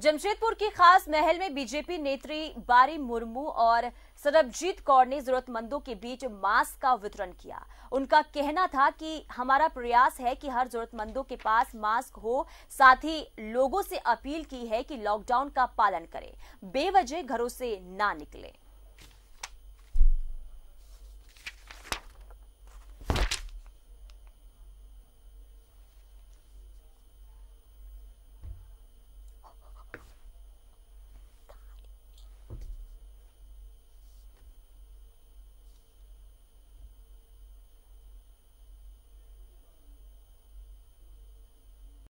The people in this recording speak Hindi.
जमशेदपुर की खास महल में बीजेपी नेत्री बारी मुर्मू और सरबजीत कौर ने जरूरतमंदों के बीच मास्क का वितरण किया उनका कहना था कि हमारा प्रयास है कि हर जरूरतमंदों के पास मास्क हो साथ ही लोगों से अपील की है कि लॉकडाउन का पालन करें बेवजह घरों से ना निकलें